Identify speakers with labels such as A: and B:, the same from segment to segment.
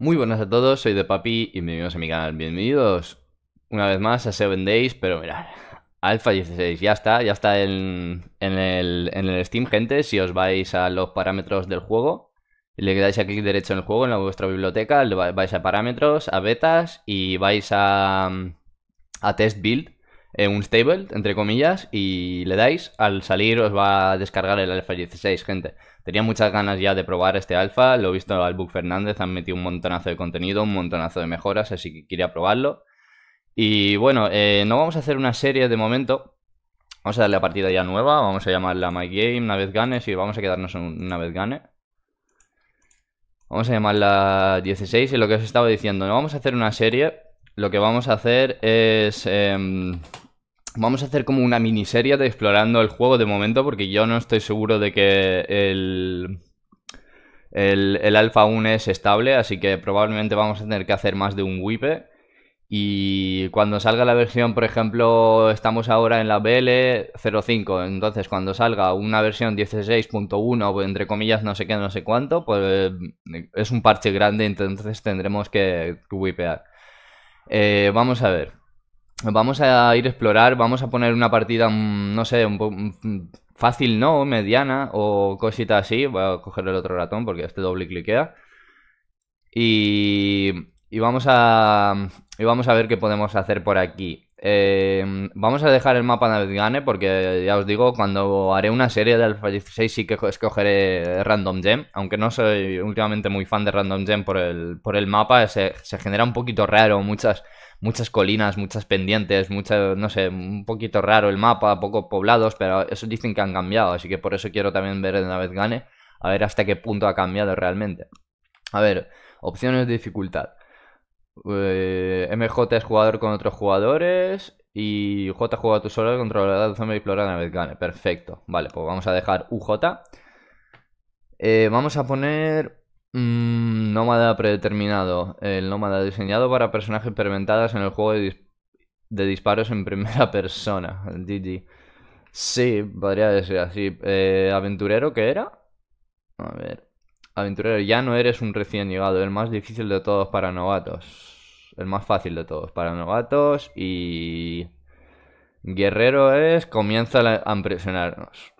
A: Muy buenas a todos, soy de Papi y bienvenidos a mi canal. Bienvenidos una vez más a 7 Days, pero mirad, Alpha 16, ya está, ya está en, el, Steam, gente. Si os vais a los parámetros del juego, le dais a clic derecho en el juego, en vuestra biblioteca, vais a parámetros, a betas y vais a, a test build, eh, un stable, entre comillas, y le dais, al salir os va a descargar el alfa 16, gente. Tenía muchas ganas ya de probar este alfa, lo he visto al Book Fernández, han metido un montonazo de contenido, un montonazo de mejoras, así que quería probarlo. Y bueno, eh, no vamos a hacer una serie de momento. Vamos a darle a partida ya nueva, vamos a llamarla My Game, una vez gane, y vamos a quedarnos una vez gane. Vamos a llamarla 16 y lo que os estaba diciendo, no vamos a hacer una serie lo que vamos a hacer es... Em, vamos a hacer como una miniserie de explorando el juego de momento, porque yo no estoy seguro de que el... El, el 1 es estable, así que probablemente vamos a tener que hacer más de un wipe. Y cuando salga la versión, por ejemplo, estamos ahora en la BL05, entonces cuando salga una versión 16.1, o entre comillas, no sé qué, no sé cuánto, pues es un parche grande, entonces tendremos que wipear. Eh, vamos a ver. Vamos a ir a explorar, vamos a poner una partida, mm, no sé, un poco mm, mm, fácil no, mediana o cosita así. Voy a coger el otro ratón porque este doble cliquea. Y, y, vamos a, y vamos a ver qué podemos hacer por aquí. Em, vamos a dejar el mapa gane, porque ya os digo, cuando haré una serie de Alpha 16 sí que escogeré Random Gem, aunque no soy últimamente muy fan de Random Gem por el, por el mapa, se, genera un poquito raro, muchas, muchas colinas, muchas pendientes, muchas, no sé, un poquito raro el mapa, poco poblados, pero eso dicen que han cambiado, así que por eso quiero también ver vez gane a ver hasta qué punto ha cambiado realmente. A ver, opciones de dificultad. Eh, MJ es jugador con otros jugadores y J juega tú solo la tu zombie explorada explora la vez gane. Perfecto. Vale, pues vamos a dejar UJ. Eh, vamos a poner mm, nómada predeterminado. El nómada diseñado para personajes experimentadas en el juego de, disparos en primera persona. El GG. Sí, podría ser así. Eh, ¿Aventurero qué era? A ver. Aventurero, ya no eres un recién llegado, el más difícil de todos para novatos. El más fácil de todos para novatos y... Guerrero es, comienza a impresionarnos.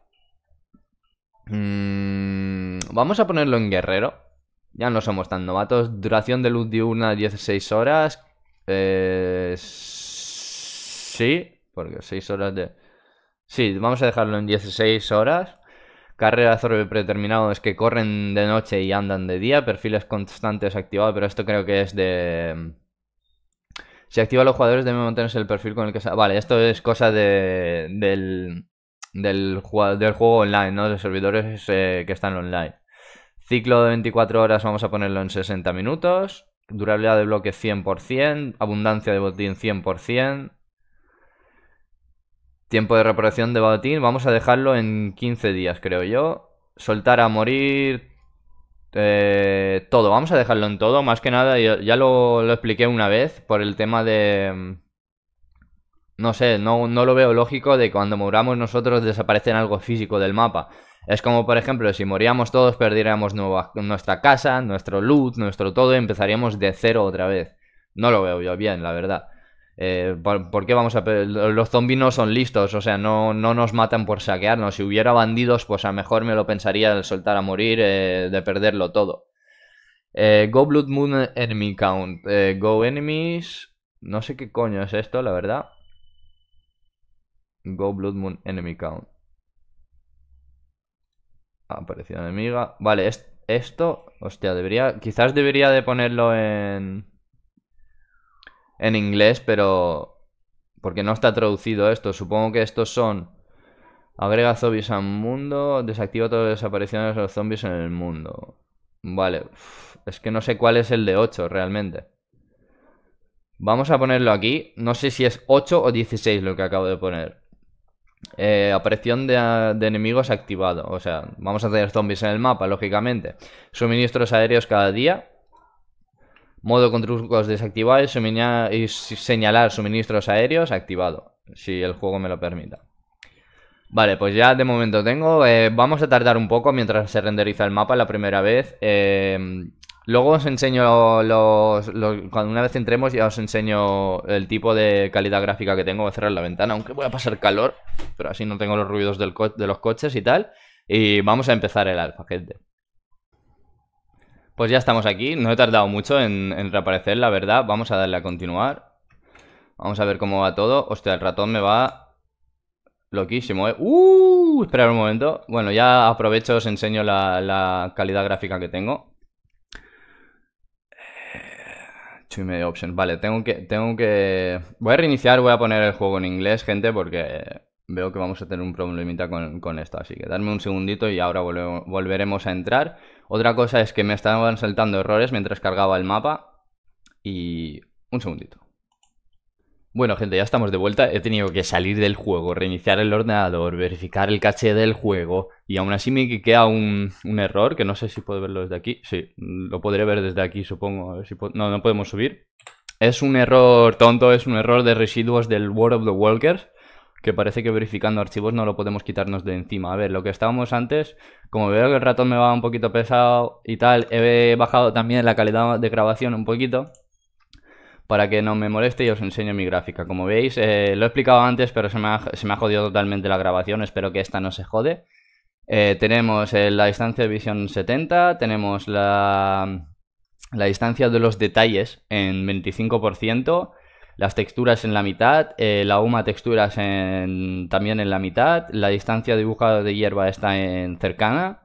A: Mm, vamos a ponerlo en guerrero. Ya no somos tan novatos. Duración de luz diurna 16 horas. sí, porque 6 horas de... Sí, vamos a dejarlo en 16 horas carrera predeterminado es que corren de noche y andan de día. Perfiles constantes activados, pero esto creo que es de... Mm, si activa los jugadores debe mantenerse el perfil con el que... Vale, esto es cosa de, del, del, del juego online, ¿no? De servidores eh, que están online. Ciclo de 24 horas vamos a ponerlo en 60 minutos. Durabilidad de bloque 100%. Abundancia de botín 100%. Tiempo de reparación de Batín, vamos a dejarlo en 15 días, creo yo. Soltar a morir... Eh, todo, vamos a dejarlo en todo, más que nada, ya lo, expliqué una vez por el tema de... Mm, no sé, no, lo veo lógico de cuando moramos nosotros desaparecen algo físico del mapa. Es como, por ejemplo, si moríamos todos, perdiéramos nuestra casa, nuestro loot, nuestro todo, y empezaríamos de cero otra vez. No lo veo yo bien, la verdad. Eh, ¿Por qué vamos a.? Los zombies no son listos, o sea, no, nos matan por saquearnos. Si hubiera bandidos, pues a lo mejor me lo pensaría de soltar a morir, eh, de perderlo todo. Eh, go Blood Moon Enemy Count. go Enemies. No sé qué coño es esto, la verdad. Go Blood Moon Enemy Count. Apareció enemiga. Vale, esto. Hostia, debería. Quizás debería de ponerlo en en inglés, pero porque no está traducido esto. Supongo que estos son agrega zombies al mundo, desactiva todas las desapariciones de los zombies en el mundo. Vale, es que no sé cuál es el de 8 realmente. Vamos a ponerlo aquí. No sé si es 8 o 16 lo que acabo de poner. Eh, aparición de, de, enemigos activado. O sea, vamos a tener zombies en el mapa, lógicamente. Suministros aéreos cada día. Modo con trucos desactivado y, señalar suministros aéreos activado, si el juego me lo permita. Vale, pues ya de momento tengo. Eh, vamos a tardar un poco mientras se renderiza el mapa la primera vez. Eh, luego os enseño los, Cuando una vez entremos ya os enseño el tipo de calidad gráfica que tengo. Voy a cerrar la ventana, aunque voy a pasar calor. Pero así no tengo los ruidos del de los coches y tal. Y vamos a empezar el alfa, gente. Pues ya estamos aquí, no he tardado mucho en, reaparecer, la verdad. Vamos a darle a continuar. Vamos a ver cómo va todo. Hostia, el ratón me va loquísimo, ¿eh? ¡Uh! esperad un momento. Bueno, ya aprovecho, os enseño la, calidad gráfica que tengo. Eh, two options. Vale, tengo que, tengo que... Voy a reiniciar, voy a poner el juego en inglés, gente, porque veo que vamos a tener un problemita con, esto, así que darme un segundito y ahora volveremos a entrar. Otra cosa es que me estaban saltando errores mientras cargaba el mapa y... un segundito. Bueno gente, ya estamos de vuelta, he tenido que salir del juego, reiniciar el ordenador, verificar el caché del juego y aún así me queda un, error que no sé si puedo verlo desde aquí, sí, lo podré ver desde aquí supongo, si no, no podemos subir. Es un error tonto, es un error de residuos del World of the Walkers que parece que verificando archivos no lo podemos quitarnos de encima. A ver, lo que estábamos antes, como veo que el ratón me va un poquito pesado y tal, he bajado también la calidad de grabación un poquito para que no me moleste y os enseño mi gráfica. Como veis, eh, lo he explicado antes, pero se me, ha, se jodido totalmente la grabación, espero que esta no se jode. Eh, tenemos eh, la distancia de visión 70, tenemos la, la distancia de los detalles en 25%, las texturas en la mitad, eh, la huma texturas también en la mitad, la distancia dibujada de hierba está en cercana,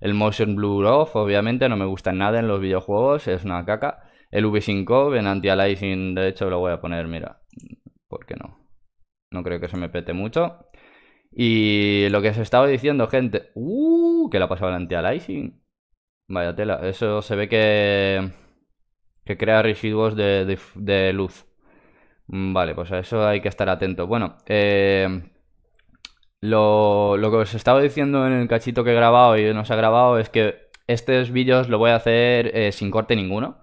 A: el motion blur off obviamente no me gusta en nada en los videojuegos, es una caca, el V5 en anti-aliasing de hecho lo voy a poner, mira, ¿por qué no? No creo que se me pete mucho. Y lo que se estaba diciendo, gente, uh, que la pasaba el anti-aliasing. Vaya tela, eso se ve que, que crea residuos de luz. Mm, vale, pues a eso hay que estar atento. Bueno, eh, lo, que os estaba diciendo en el cachito que he grabado y no se ha grabado es que estos vídeos lo voy a hacer eh, sin corte ninguno.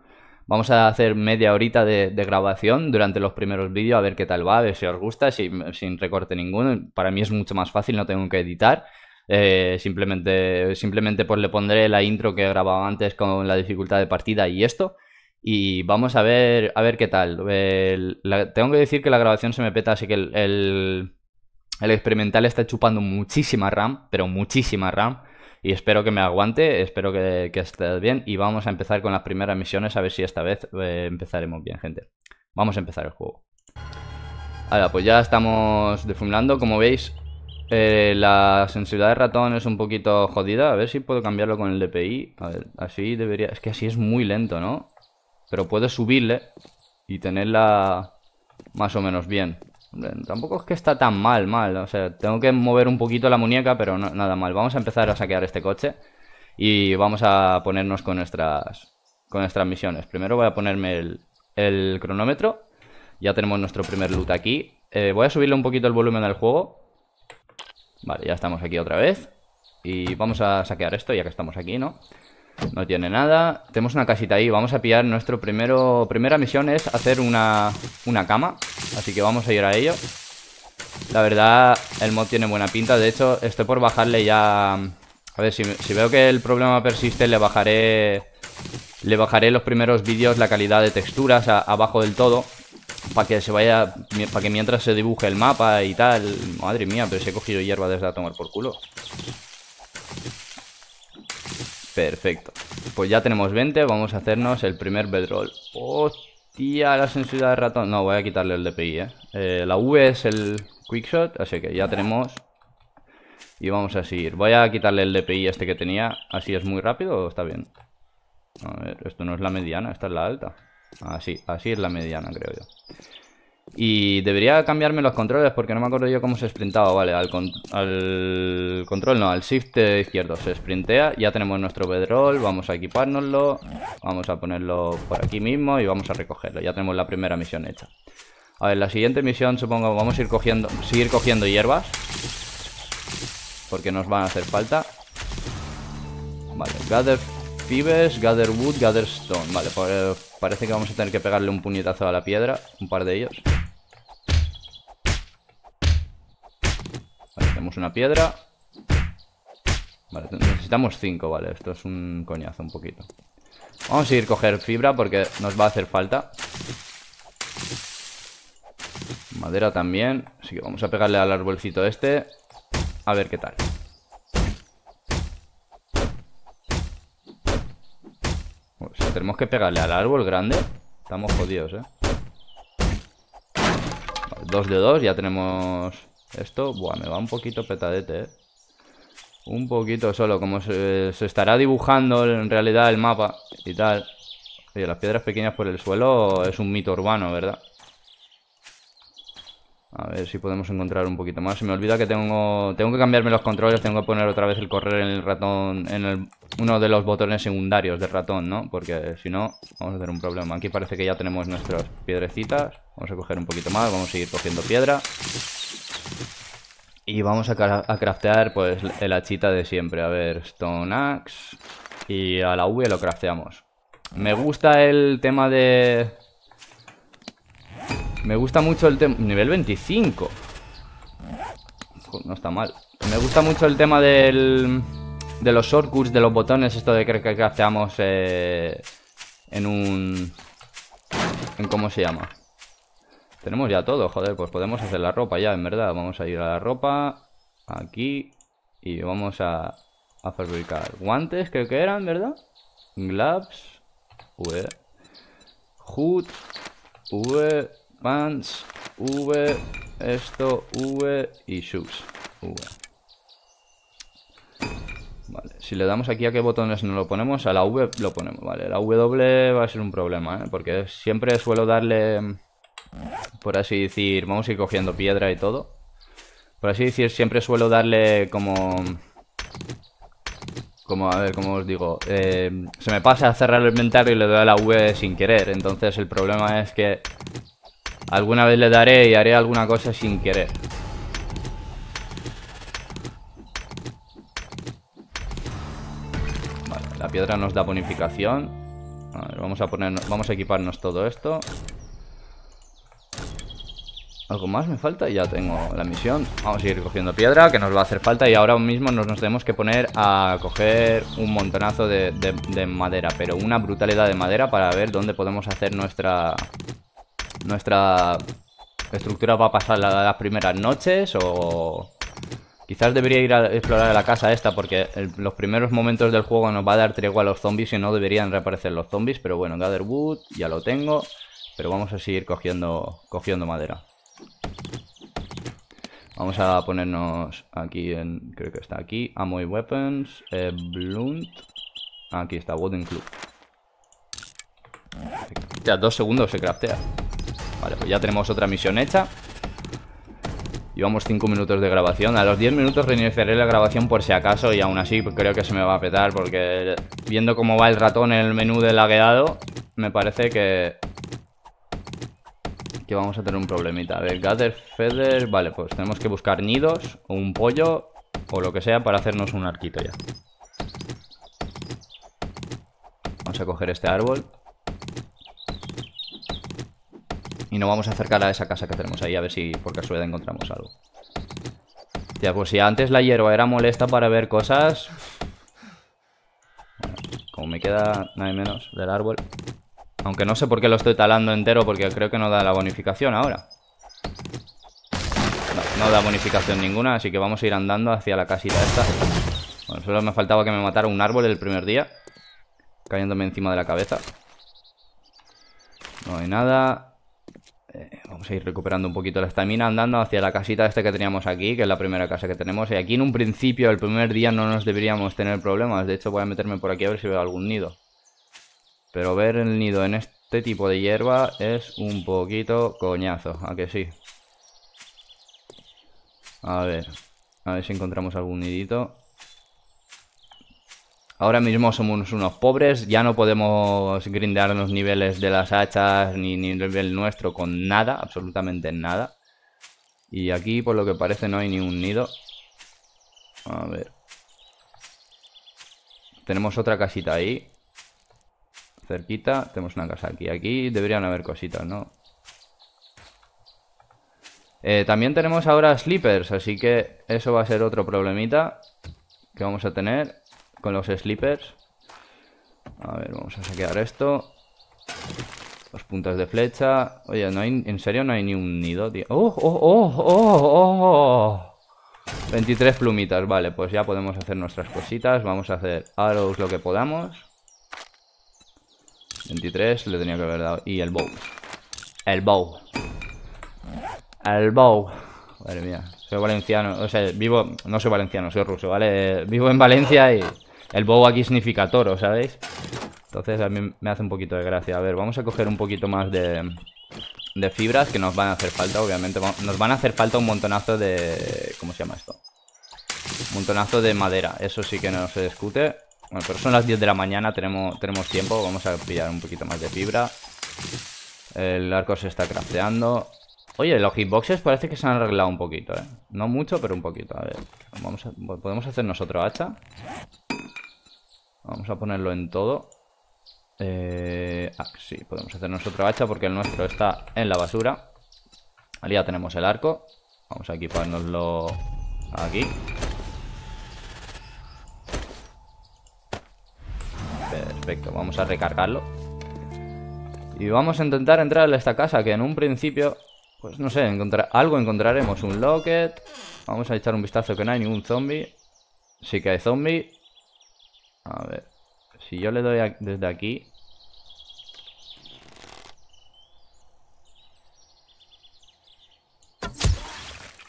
A: Vamos a hacer media horita de, grabación durante los primeros vídeos a ver qué tal va, a ver si os gusta, sin recorte ninguno. Para mí es mucho más fácil, no tengo que editar. Eh, simplemente, simplemente pues le pondré la intro que he grabado antes con la dificultad de partida y esto. Y vamos a ver, a ver qué tal. tengo que decir que la grabación se me peta, así que el, experimental está chupando muchísima RAM, pero muchísima RAM. Y espero que me aguante, espero que, esté bien. Y vamos a empezar con las primeras misiones, a ver si esta vez eh, empezaremos bien, gente. Vamos a empezar el juego. Ahora, pues ya estamos defuminando. Como veis, eh, la sensibilidad de ratón es un poquito jodida. A ver si puedo cambiarlo con el DPI. A ver, así debería... Es que así es muy lento, ¿no? Pero puedo subirle y tenerla más o menos bien. Tampoco es que está tan mal, mal. O sea, tengo que mover un poquito la muñeca, pero nada mal. Vamos a empezar a saquear este coche y vamos a ponernos con nuestras, con misiones. Primero voy a ponerme el, cronómetro. Ya tenemos nuestro primer loot aquí. Eh, voy a subirle un poquito el volumen del juego. Vale, ya estamos aquí otra vez. Y vamos a saquear esto ya que estamos aquí, ¿no? No tiene nada. Tenemos una casita ahí. Vamos a pillar nuestro primero... Primera misión es hacer una, una cama. Así que vamos a ir a ello. La verdad, el mod tiene buena pinta. De hecho, estoy por bajarle ya... A ver, si, veo que el problema persiste, le bajaré... Le bajaré los primeros vídeos la calidad de texturas abajo del todo para que se vaya, para que mientras se dibuje el mapa y tal. Madre mía, pero si he cogido hierba desde a tomar por culo. Perfecto. Pues ya tenemos 20, vamos a hacernos el primer bedroll. Hostia, la sensibilidad de ratón. No, voy a quitarle el DPI, ¿eh? ¿eh? la V es el quickshot, así que ya tenemos... Y vamos a seguir. Voy a quitarle el DPI este que tenía. Así es muy rápido está bien. A ver, esto no es la mediana, esta es la alta. Así, así es la mediana, creo yo. Y debería cambiarme los controles porque no me acuerdo yo cómo se sprintaba. Vale, al, control no, al shift izquierdo se sprintea. Ya tenemos nuestro bedroll, vamos a equipárnoslo. Vamos a ponerlo por aquí mismo y vamos a recogerlo. Ya tenemos la primera misión hecha. A ver, la siguiente misión supongo vamos a ir cogiendo, seguir cogiendo hierbas. Porque nos van a hacer falta. Vale, gather Fibes, Gather Wood, Gather Stone. Vale, pues, eh, parece que vamos a tener que pegarle un puñetazo a la piedra. Un par de ellos. Vale, tenemos una piedra. Vale, necesitamos cinco, vale. Esto es un coñazo un poquito. Vamos a ir a coger fibra porque nos va a hacer falta. Madera también. Así que vamos a pegarle al arbolcito este. A ver qué tal. tenemos que pegarle al árbol grande. Estamos jodidos, ¿eh? dos de dos, ya tenemos esto. Buah, me va un poquito petadete, ¿eh? Un poquito solo, como se, estará dibujando en realidad el mapa y tal. Oye, las piedras pequeñas por el suelo es un mito urbano, ¿verdad? A ver si podemos encontrar un poquito más. Se me olvida que tengo tengo que cambiarme los controles, tengo que poner otra vez el correr en el ratón, en uno de los botones secundarios del ratón, ¿no? Porque si no, vamos a tener un problema. Aquí parece que ya tenemos nuestras piedrecitas. Vamos a coger un poquito más, vamos a seguir cogiendo piedra. Y vamos a, a craftear pues el hachita de siempre. A ver, Stone Axe. Y a la V lo crafteamos. Me gusta el tema de me gusta mucho el tema... Nivel 25. No está mal. Me gusta mucho el tema del... De los orcus, de los botones, esto de que hacemos... Eh, en un... En cómo se llama. Tenemos ya todo, joder, pues podemos hacer la ropa ya, en verdad. Vamos a ir a la ropa, aquí, y vamos a, a fabricar guantes, creo que eran, ¿verdad? Gloves, V, hood, V, Pants, V, esto, V y Shoes. Vale, si le damos aquí a qué botones no lo ponemos, a la V lo ponemos, vale. La W va a ser un problema, ¿eh? Porque siempre suelo darle, por así decir, vamos a ir cogiendo piedra y todo. Por así decir, siempre suelo darle como... Como, a ver, como os digo, eh, se me pasa a cerrar el inventario y le doy a la V sin querer. Entonces el problema es que Alguna vez le daré y haré alguna cosa sin querer. Vale, la piedra nos da bonificación. vamos a poner, vamos a equiparnos todo esto. ¿Algo más me falta? Ya tengo la misión. Vamos a ir cogiendo piedra, que nos va a hacer falta. Y ahora mismo nos, tenemos que poner a coger un montonazo de, madera. Pero una brutalidad de madera para ver dónde podemos hacer nuestra, nuestra estructura va a pasar las primeras noches o... Quizás debería ir a explorar la casa esta porque los primeros momentos del juego nos va a dar tregua a los zombies y no deberían reaparecer los zombies. Pero bueno, Gatherwood ya lo tengo, pero vamos a seguir cogiendo, cogiendo madera. Vamos a ponernos aquí en... Creo que está aquí. Ammo Weapons. Eh, blunt. Aquí está, Wooden Club. Ya, dos segundos se craftea. Vale, pues ya tenemos otra misión hecha Llevamos 5 minutos de grabación A los 10 minutos reiniciaré la grabación por si acaso Y aún así pues, creo que se me va a petar Porque viendo cómo va el ratón en el menú del lagueado Me parece que... Que vamos a tener un problemita A ver, gather, feather... Vale, pues tenemos que buscar nidos O un pollo O lo que sea para hacernos un arquito ya Vamos a coger este árbol Y no vamos a acercar a esa casa que tenemos ahí, a ver si por casualidad encontramos algo. Ya, pues si antes la hierba era molesta para ver cosas... como me queda nada menos del árbol... Aunque no sé por qué lo estoy talando entero, porque creo que no da la bonificación ahora. No, no da bonificación ninguna, así que vamos a ir andando hacia la casita esta. Bueno, solo me faltaba que me matara un árbol el primer día. Cayéndome encima de la cabeza. No hay nada vamos a ir recuperando un poquito la estamina andando hacia la casita esta que teníamos aquí, que es la primera casa que tenemos. Y aquí en un principio, el primer día, no nos deberíamos tener problemas. De hecho, voy a meterme por aquí a ver si veo algún nido. Pero ver el nido en este tipo de hierba es un poquito coñazo, ¿a que sí? A ver, a ver si encontramos algún nidito. Ahora mismo somos unos pobres, ya no podemos grindarnos los niveles de las hachas ni, el nivel nuestro con nada, absolutamente nada. Y aquí, por lo que parece, no hay ni un nido. A ver. Tenemos otra casita ahí. Cerquita. Tenemos una casa aquí. Aquí deberían haber cositas, ¿no? Eh, también tenemos ahora sleepers, así que eso va a ser otro problemita que vamos a tener con los slippers. A ver, vamos a saquear esto. Los puntas de flecha. Oye, no hay, en serio no hay ni un nido, tío. ¡Oh, oh, oh, oh, oh! 23 plumitas, vale, pues ya podemos hacer nuestras cositas. Vamos a hacer arrows lo que podamos. 23, le tenía que haber dado. Y el bow. El bow. El bow. Madre mía. Soy valenciano. O sea, vivo. No soy valenciano, soy ruso, ¿vale? Vivo en Valencia y. El bow aquí significa toro, ¿sabéis? Entonces a mí me hace un poquito de gracia. A ver, vamos a coger un poquito más de, fibras que nos van a hacer falta, obviamente. Nos van a hacer falta un montonazo de... ¿Cómo se llama esto? Un montonazo de madera. Eso sí que no se discute. Bueno, pero son las 10 de la mañana, tenemos, tenemos tiempo. Vamos a pillar un poquito más de fibra. El arco se está crafteando. Oye, los hitboxes parece que se han arreglado un poquito, ¿eh? No mucho, pero un poquito. A ver, vamos ¿podemos hacer nosotros hacha? Vamos a ponerlo en todo. Eh, ah, sí, podemos hacernos otro hacha porque el nuestro está en la basura. Ahí ya tenemos el arco. Vamos a equipárnoslo aquí. Perfecto, vamos a recargarlo. Y vamos a intentar entrar a esta casa que en un principio... Pues no sé, encontrar, algo encontraremos. Un locket. Vamos a echar un vistazo que no hay ningún zombie. Sí que hay zombie. A ver. Si yo le doy desde aquí...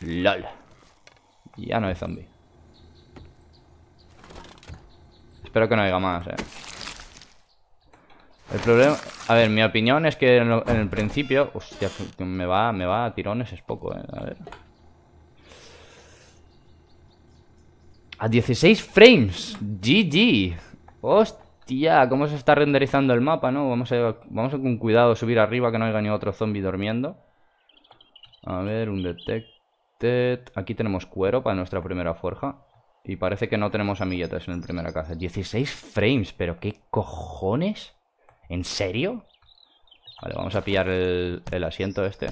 A: LOL. Ya no hay zombie. Espero que no haya más, eh. El problema... A ver, mi opinión es que en, el principio... Hostia, me va, me va a tirones es poco, eh. A ver... A 16 frames. GG. Hostia, cómo se está renderizando el mapa, ¿no? Vamos a, vamos con cuidado subir arriba que no haya ni otro zombie durmiendo. A ver, un detected. Aquí tenemos cuero para nuestra primera forja. Y parece que no tenemos amiguetas en la primera casa. 16 frames, pero ¿qué cojones? ¿En serio? Vale, vamos a pillar el asiento este.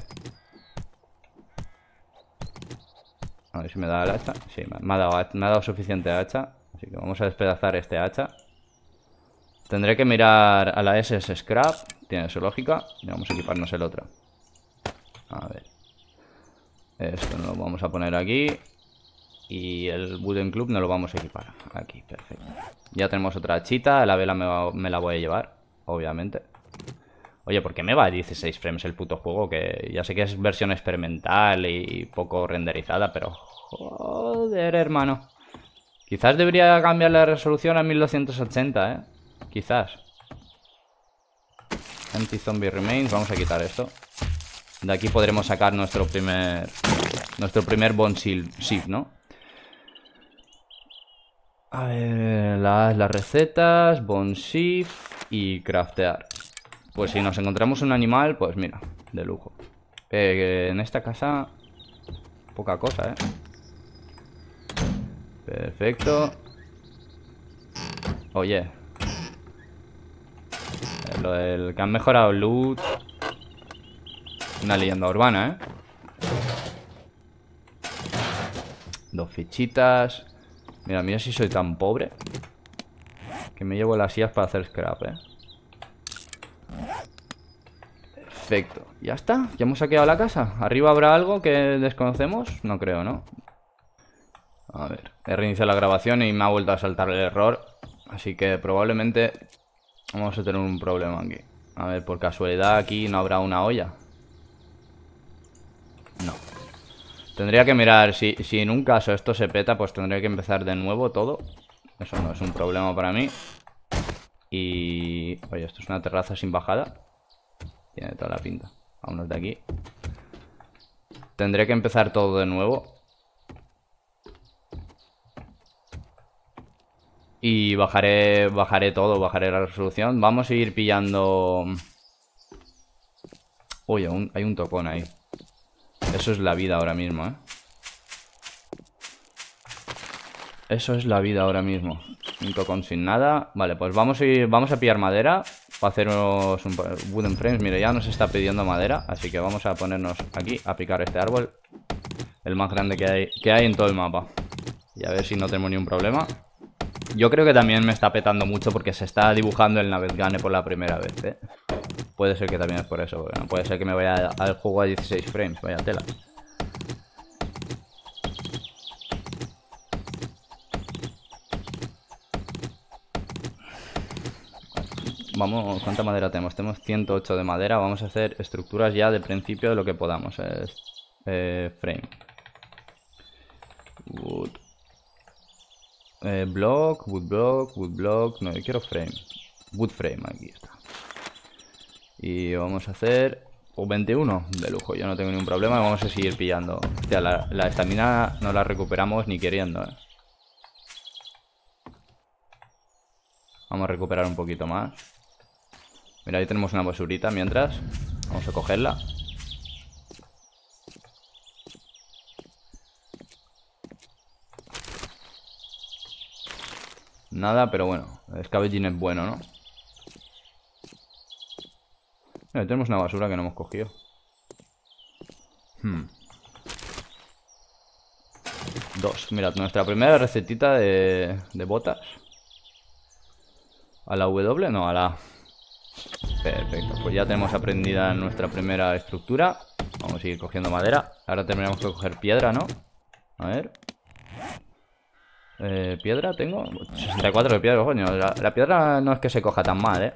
A: A ver si me da el hacha. Sí, me ha dado, me ha dado suficiente hacha. Así que vamos a despedazar este hacha. Tendré que mirar a la SS Scrap. Tiene su lógica. Y vamos a equiparnos el otro. A ver. Esto lo vamos a poner aquí. Y el Wooden Club no lo vamos a equipar. Aquí, perfecto. Ya tenemos otra hachita, La vela me la voy a llevar, obviamente. Oye, ¿por qué me va a 16 frames el puto juego? Que ya sé que es versión experimental y poco renderizada, pero... Joder, hermano. Quizás debería cambiar la resolución a 1280, ¿eh? Quizás. Anti-zombie remains. Vamos a quitar esto. De aquí podremos sacar nuestro primer... Nuestro primer bon shift, ¿no? A ver... Las, recetas, bon shift y craftear. Pues si nos encontramos un animal, pues mira, de lujo. Eh, en esta casa, poca cosa, ¿eh? Perfecto. Oye. Eh, lo del que han mejorado loot. Una leyenda urbana, ¿eh? Dos fichitas. Mira, mira si soy tan pobre. Que me llevo las sillas para hacer scrap, ¿eh? Perfecto, ya está, ya hemos saqueado la casa ¿Arriba habrá algo que desconocemos? No creo, ¿no? A ver, he reiniciado la grabación y me ha vuelto a saltar el error Así que probablemente vamos a tener un problema aquí A ver, por casualidad aquí no habrá una olla No Tendría que mirar, si, en un caso esto se peta Pues tendría que empezar de nuevo todo Eso no es un problema para mí Y... Oye, esto es una terraza sin bajada tiene toda la pinta. Vámonos de aquí. Tendré que empezar todo de nuevo. Y bajaré, bajaré todo, bajaré la resolución. Vamos a ir pillando... Uy, hay un tocón ahí. Eso es la vida ahora mismo, ¿eh? Eso es la vida ahora mismo. Un tocón sin nada. Vale, pues vamos a, ir, vamos a pillar madera. Para hacernos un wooden frames. Mira, ya nos está pidiendo madera, así que vamos a ponernos aquí a picar este árbol. El más grande que hay, que hay en todo el mapa. Y a ver si no tenemos un problema. Yo creo que también me está petando mucho porque se está dibujando el navegane por la primera vez, ¿eh? Puede ser que también es por eso. Bueno, puede ser que me vaya al juego a 16 frames, vaya tela. Vamos, ¿cuánta madera tenemos? Tenemos 108 de madera. Vamos a hacer estructuras ya de principio de lo que podamos. Eh, frame. Wood. Eh, block, wood block, wood block. No, yo quiero frame. Wood frame, aquí está. Y vamos a hacer 21 de lujo, yo no tengo ningún problema Vamos a seguir pillando la estamina no la recuperamos ni queriendo eh. Vamos a recuperar un poquito más Mira, ahí tenemos una basurita mientras. Vamos a cogerla. Nada, pero bueno. El scavenging es bueno, ¿no? ahí tenemos una basura que no hemos cogido. Hmm. Dos. Mira, nuestra primera recetita de, de botas. ¿A la W? No, a la Perfecto, pues ya tenemos aprendida nuestra primera estructura Vamos a ir cogiendo madera Ahora terminamos que coger piedra, ¿no? A ver eh, ¿Piedra tengo? 64 de piedra, coño la, piedra no es que se coja tan mal, ¿eh?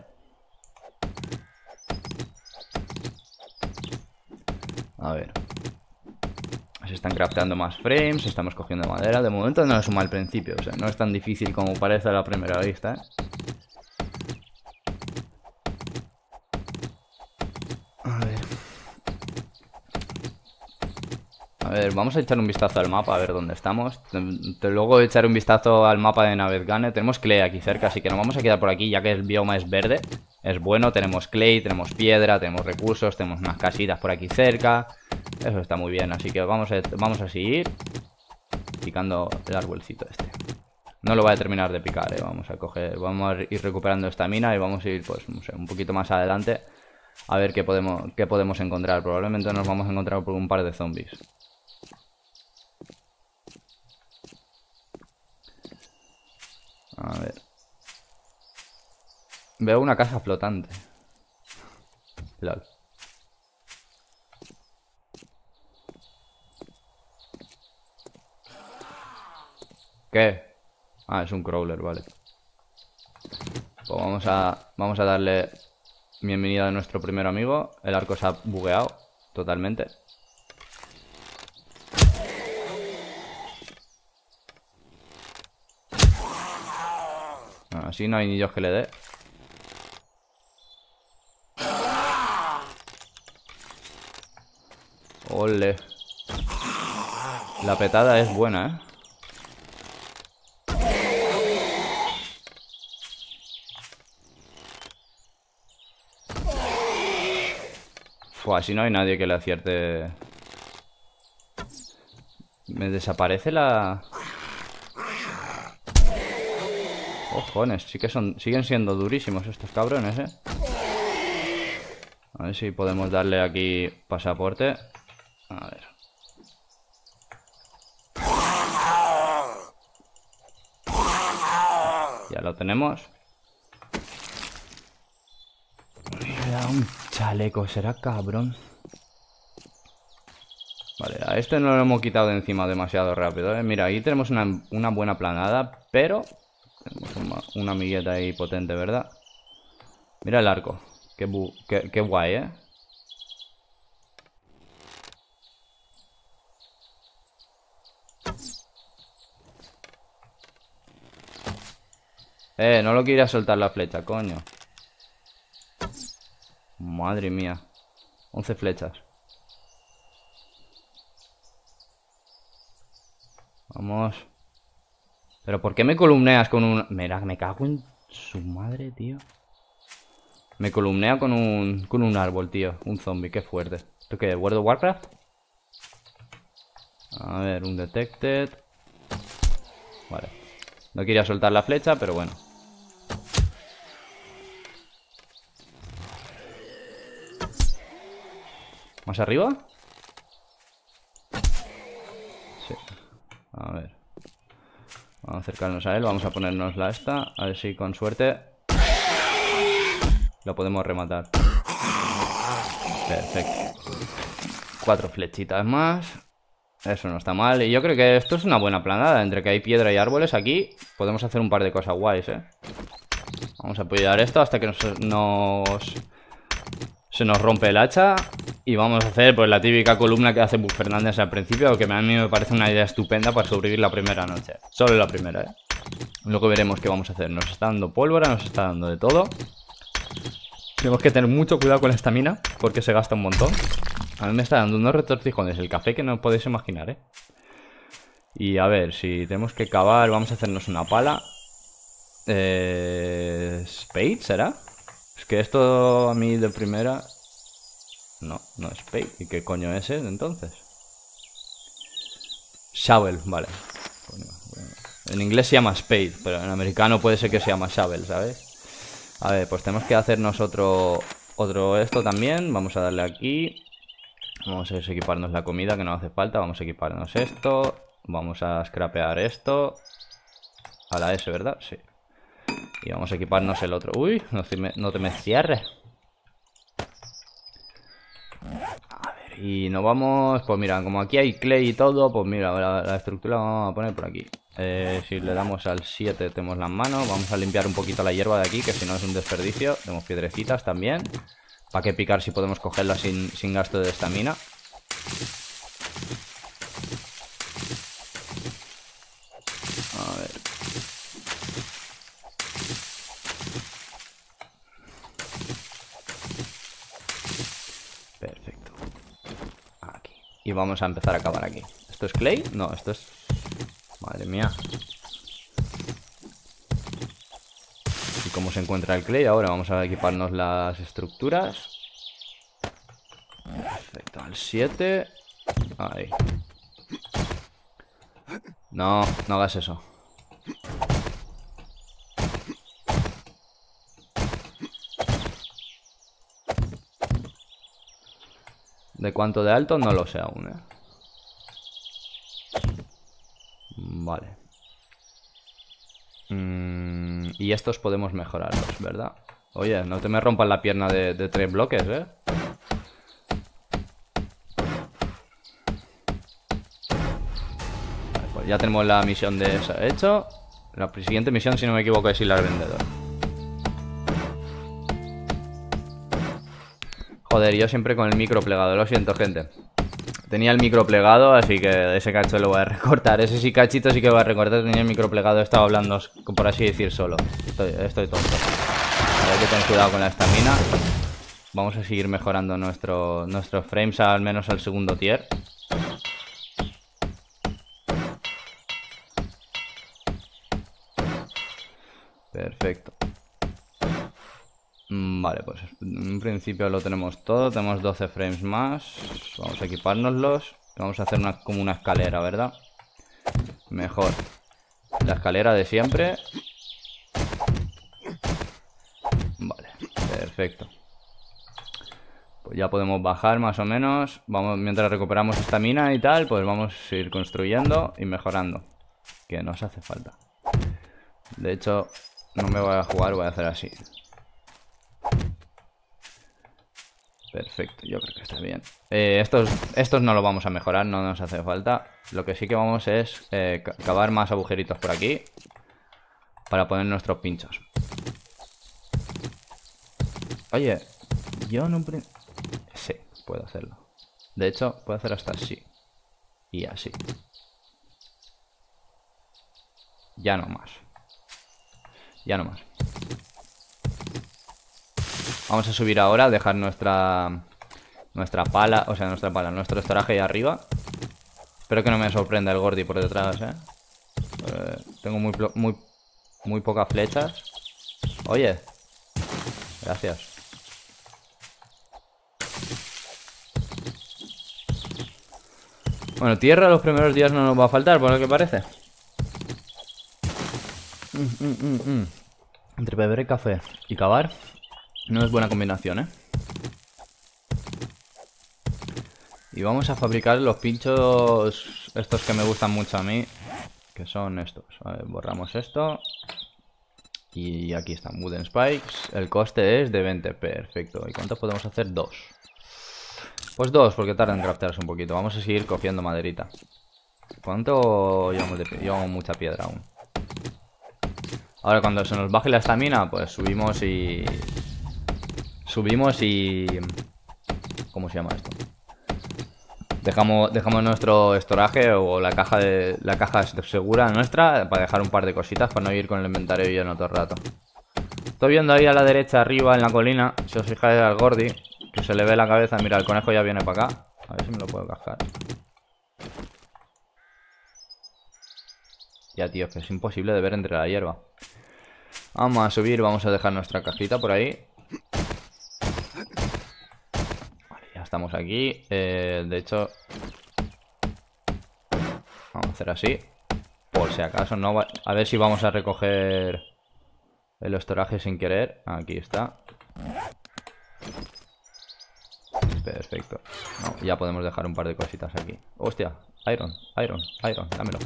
A: A ver Se están crafteando más frames Estamos cogiendo madera De momento no es un mal principio O sea, no es tan difícil como parece a la primera vista, ¿eh? vamos a echar un vistazo al mapa, a ver dónde estamos. Luego echar un vistazo al mapa de Navegane, Tenemos clay aquí cerca, así que nos vamos a quedar por aquí, ya que el bioma es verde. Es bueno, tenemos clay, tenemos piedra, tenemos recursos, tenemos unas casitas por aquí cerca. Eso está muy bien, así que vamos a, seguir picando el arbolcito este. No lo voy a terminar de picar, eh. vamos a coger, vamos a ir recuperando esta mina y vamos a ir pues un poquito más adelante a ver qué podemos, qué podemos encontrar. Probablemente nos vamos a encontrar por un par de zombies. A ver. Veo una casa flotante. ¿Qué? Ah, es un crawler, vale. Pues vamos a, vamos a darle bienvenida a nuestro primer amigo. El arco se ha bugueado totalmente. Si no hay niños que le dé. Ole. La petada es buena, ¿eh? Pues así no hay nadie que le acierte... Me desaparece la... Cojones, sí que son, siguen siendo durísimos estos cabrones, ¿eh? A ver si podemos darle aquí pasaporte. A ver. Ya lo tenemos. un chaleco, será cabrón. Vale, a este no lo hemos quitado de encima demasiado rápido, ¿eh? Mira, ahí tenemos una, buena planada, pero una amigueta ahí potente, ¿verdad? Mira el arco. Qué, guay, ¿eh? Eh, no lo quería soltar la flecha, coño. Madre mía. Once flechas. Vamos. ¿Pero por qué me columneas con un...? Mira, me cago en su madre, tío. Me columnea con un, con un árbol, tío. Un zombie, qué fuerte. ¿Esto qué? ¿World of Warcraft? A ver, un detected. Vale. No quería soltar la flecha, pero bueno. ¿Más arriba? Vamos a acercarnos a él, vamos a ponernos la esta, a ver si con suerte lo podemos rematar. Perfecto. Cuatro flechitas más. Eso no está mal. Y yo creo que esto es una buena planada. Entre que hay piedra y árboles aquí, podemos hacer un par de cosas guays, ¿eh? Vamos a apoyar esto hasta que nos, nos... Se nos rompe el hacha y vamos a hacer pues la típica columna que hace Buff Fernández al principio, que a mí me parece una idea estupenda para sobrevivir la primera noche. Solo la primera, ¿eh? Luego veremos qué vamos a hacer. Nos está dando pólvora, nos está dando de todo. Tenemos que tener mucho cuidado con la estamina, porque se gasta un montón. A mí me está dando unos retortijones el café que no podéis imaginar, ¿eh? Y a ver, si tenemos que cavar, vamos a hacernos una pala. Eh... ¿Spade será? Es que esto a mí de primera no, no es paid, ¿Y qué coño es ese entonces? Shovel, vale. En inglés se llama Spade, pero en americano puede ser que se llama Shovel, ¿sabes? A ver, pues tenemos que hacernos otro, otro esto también. Vamos a darle aquí. Vamos a equiparnos la comida que no hace falta. Vamos a equiparnos esto. Vamos a scrapear esto. A la S, ¿verdad? Sí. Y vamos a equiparnos el otro. Uy, no te no te me cierres. A ver, y nos vamos... Pues mira, como aquí hay clay y todo, pues mira, la, estructura la vamos a poner por aquí. Eh, si le damos al 7 tenemos las manos. Vamos a limpiar un poquito la hierba de aquí, que si no es un desperdicio. Tenemos piedrecitas también. ¿Para qué picar si podemos cogerla sin, sin gasto de estamina? vamos a empezar a acabar aquí. ¿Esto es clay? No, esto es... Madre mía. ¿Y cómo se encuentra el clay? Ahora vamos a equiparnos las estructuras. Perfecto, al 7. Ahí. No, no hagas eso. De cuánto de alto no lo sé aún, ¿eh? Vale. Mm, y estos podemos mejorarlos, ¿verdad? Oye, no te me rompan la pierna de, tres bloques, ¿eh? pues ya tenemos la misión de eso hecho. La siguiente misión, si no me equivoco, es ir al vendedor. Joder, yo siempre con el micro plegado, lo siento, gente. Tenía el micro plegado, así que ese cacho lo voy a recortar. Ese sí cachito sí que voy a recortar, tenía el micro plegado, estaba hablando, por así decir, solo. Estoy, tonto. hay que ten cuidado con la estamina. Vamos a seguir mejorando nuestro, nuestros frames, al menos al segundo tier. Perfecto. Mm, vale, pues en principio lo tenemos todo. Tenemos 12 frames más. Vamos a equipárnoslos. Vamos a hacer como una escalera, ¿verdad? Mejor. La escalera de siempre. Vale, perfecto. Pues ya podemos bajar más o menos. Vamos, mientras recuperamos esta mina y tal, pues vamos a ir construyendo y mejorando. Que nos hace falta. De hecho, no me voy a jugar, voy a hacer así. Perfecto, yo creo que está bien. Eh, estos, estos no los vamos a mejorar, no nos hace falta. Lo que sí que vamos es eh, cavar más agujeritos por aquí para poner nuestros pinchos. Oye, yo no... Sí, puedo hacerlo. De hecho, puedo hacer hasta así. Y así. Ya no más. Ya no más. Vamos a subir ahora, dejar nuestra nuestra pala, o sea, nuestra pala, nuestro estoraje ahí arriba. Espero que no me sorprenda el Gordi por detrás, ¿eh? eh tengo muy, muy, muy pocas flechas. Oye, gracias. Bueno, tierra los primeros días no nos va a faltar, por lo que parece. Mm, mm, mm, Entre beber café y cavar, no es buena combinación, ¿eh? Y vamos a fabricar los pinchos estos que me gustan mucho a mí. Que son estos. A ver, borramos esto. Y aquí están Wooden Spikes. El coste es de 20. Perfecto. ¿Y cuántos podemos hacer? Dos. Pues dos, porque tardan en craftearse un poquito. Vamos a seguir cogiendo maderita. ¿Cuánto llevamos de Llevamos mucha piedra aún. Ahora cuando se nos baje la estamina, pues subimos y Subimos y... ¿Cómo se llama esto? Dejamos, dejamos nuestro estoraje o la caja la caja segura nuestra para dejar un par de cositas para no ir con el inventario bien en otro rato. Estoy viendo ahí a la derecha, arriba, en la colina, si os fijáis al Gordi, que se le ve la cabeza. Mira, el conejo ya viene para acá. A ver si me lo puedo cascar. Ya, tío, que es imposible de ver entre la hierba. Vamos a subir, vamos a dejar nuestra cajita por ahí estamos aquí. Eh, de hecho, vamos a hacer así. Por si acaso, no a ver si vamos a recoger el estoraje sin querer. Aquí está. Perfecto. ya podemos dejar un par de cositas aquí. Hostia, iron, iron, iron, dámelo.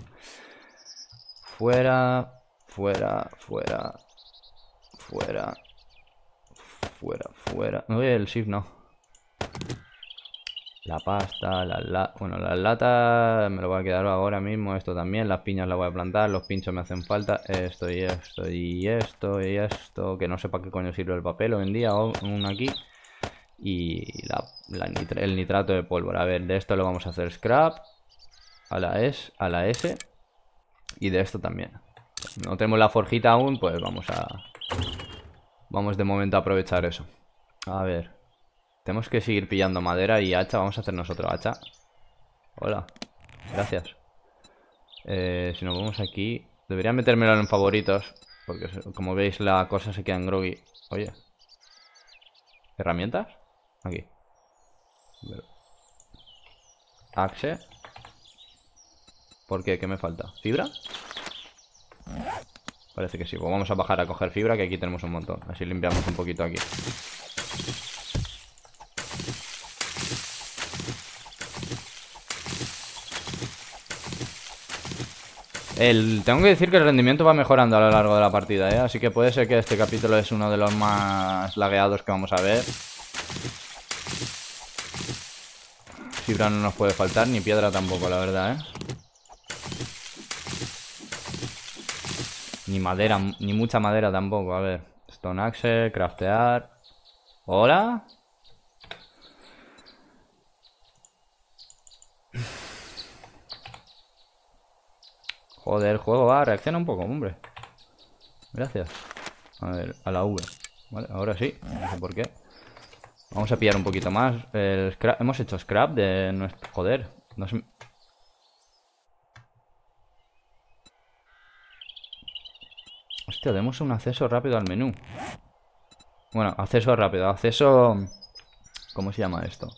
A: Fuera, fuera, fuera, fuera, fuera, fuera. No, el shift no. La pasta, las la... bueno, las latas me lo voy a quedar ahora mismo, esto también, las piñas las voy a plantar, los pinchos me hacen falta, esto y esto y esto y esto, que no sé para qué coño sirve el papel hoy en día, un aquí, y el nitrato de pólvora. A ver, de esto lo vamos a hacer scrap, a la S, a la S, y de esto también. No tenemos la forjita aún, pues vamos a... Vamos de momento a aprovechar eso. A ver, tenemos que seguir pillando madera y hacha. Vamos a hacernos otro hacha. Hola. Gracias. Eh, si nos vamos aquí... Debería metérmelo en favoritos. Porque como veis la cosa se queda en groggy. Oye. ¿Herramientas? Aquí. Axe. ¿Por qué? ¿Qué me falta? ¿Fibra? Parece que sí. Pues vamos a bajar a coger fibra, que aquí tenemos un montón. Así limpiamos un poquito aquí. tengo que decir que el rendimiento va mejorando a lo largo de la partida, ¿eh? Así que puede ser que este capítulo es uno de los más lagueados que vamos a ver. Fibra no nos puede faltar, ni piedra tampoco, la verdad, ¿eh? Ni madera, ni mucha madera tampoco, a ver. Stone axe, craftear. ¿Hola? Joder, juego va, reacciona un poco, hombre. Gracias. A ver, a la V. Vale, ahora sí. No sé por qué. Vamos a pillar un poquito más. hemos hecho scrap de nuestro... Joder. Hostia, demos un acceso rápido al menú. Bueno, acceso rápido. Acceso... ¿Cómo se llama esto?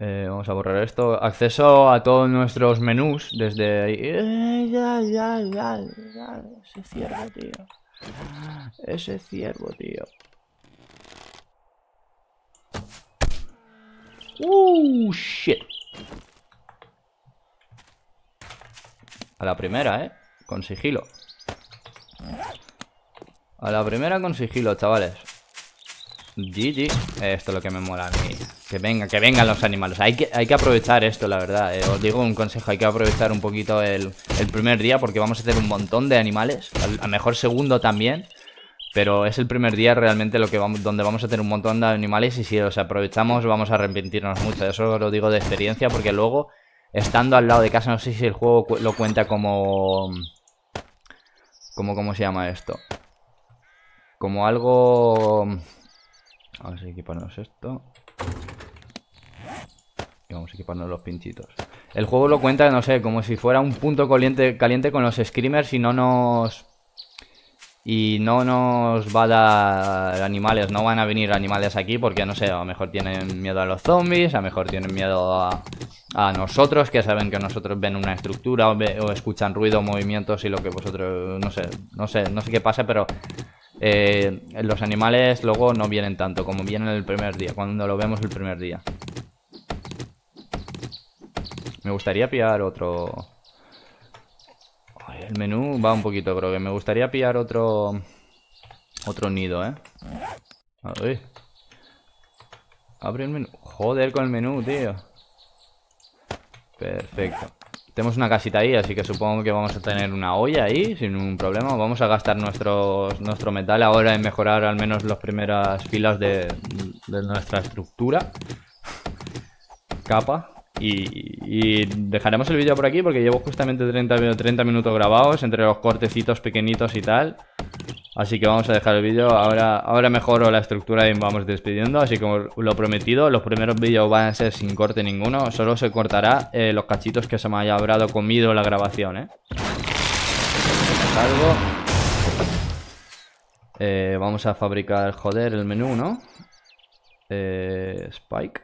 A: Eh, vamos a borrar esto. Acceso a todos nuestros menús desde ahí. Eh, ya, ya, ya. Ese ciervo, tío. Ese ciervo, tío. Uh, shit. A la primera, ¿eh? Con sigilo. A la primera con sigilo, chavales. GG. Esto es lo que me mola a mí. Que venga, que vengan los animales. Hay que, hay que aprovechar esto, la verdad. Eh. Os digo un consejo, hay que aprovechar un poquito el, el, primer día porque vamos a hacer un montón de animales. A lo mejor segundo también. Pero es el primer día realmente lo que vamos, donde vamos a tener un montón de animales y si los aprovechamos vamos a arrepentirnos mucho. Eso lo digo de experiencia porque luego, estando al lado de casa, no sé si el juego lo cuenta como... como... ¿Cómo se llama esto? Como algo Vamos a equiparnos esto. Y vamos a equiparnos los pinchitos. El juego lo cuenta, no sé, como si fuera un punto caliente, caliente con los screamers y no nos... Y no nos va a dar animales, no van a venir animales aquí porque, no sé, a lo mejor tienen miedo a los zombies, a lo mejor tienen miedo a, nosotros, que saben que nosotros ven una estructura o, o escuchan ruido, movimientos y lo que vosotros, no sé, no sé, no sé qué pasa, pero eh, los animales luego no vienen tanto como vienen el primer día, cuando lo vemos el primer día. Me gustaría pillar otro... el menú va un poquito, creo que me gustaría pillar otro... Otro nido, ¿eh? A ver Abre el menú. Joder con el menú, tío. Perfecto. Tenemos una casita ahí, así que supongo que vamos a tener una olla ahí, sin un problema. Vamos a gastar nuestro, nuestro metal ahora en mejorar al menos las primeras filas de, nuestra estructura. Capa. Y, dejaremos el vídeo por aquí porque llevo justamente 30, 30 minutos grabados entre los cortecitos pequeñitos y tal. Así que vamos a dejar el vídeo. Ahora, ahora mejoro la estructura y vamos despidiendo. Así como lo prometido, los primeros vídeos van a ser sin corte ninguno. Solo se cortará eh, los cachitos que se me haya habrado comido la grabación, ¿eh? eh vamos a fabricar, joder, el menú, ¿no? Eh, spike.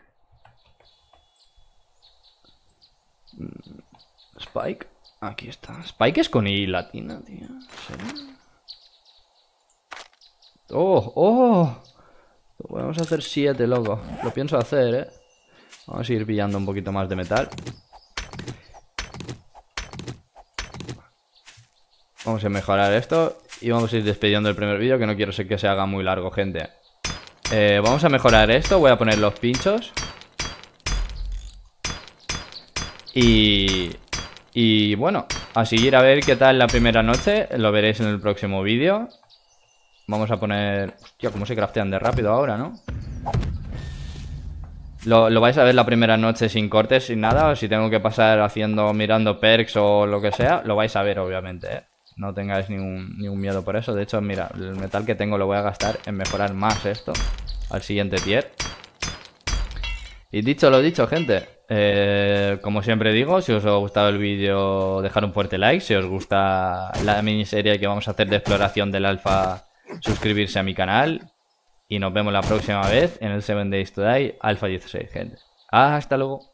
A: Mm, spike. Aquí está. Spike es con I latina, tío. ¡Oh! ¡Oh! Podemos hacer siete, loco. Lo pienso hacer, ¿eh? Vamos a ir pillando un poquito más de metal. Vamos a mejorar esto y vamos a ir despidiendo el primer vídeo que no quiero que se haga muy largo, gente. Eh, vamos a mejorar esto, voy a poner los pinchos. Y... Y bueno, a seguir a ver qué tal la primera noche, lo veréis en el próximo vídeo. Vamos a poner... Hostia, cómo se craftean de rápido ahora, ¿no? Lo, vais a ver la primera noche sin cortes, sin nada. si tengo que pasar haciendo, mirando perks o lo que sea, lo vais a ver, obviamente. ¿eh? No tengáis ningún, miedo por eso. De hecho, mira, el metal que tengo lo voy a gastar en mejorar más esto al siguiente tier. Y dicho lo dicho, gente. Eh, como siempre digo, si os ha gustado el vídeo, dejar un fuerte like. Si os gusta la miniserie que vamos a hacer de exploración del alfa suscribirse a mi canal y nos vemos la próxima vez en el 7 Days to Die Alpha 16, gente. Hasta luego.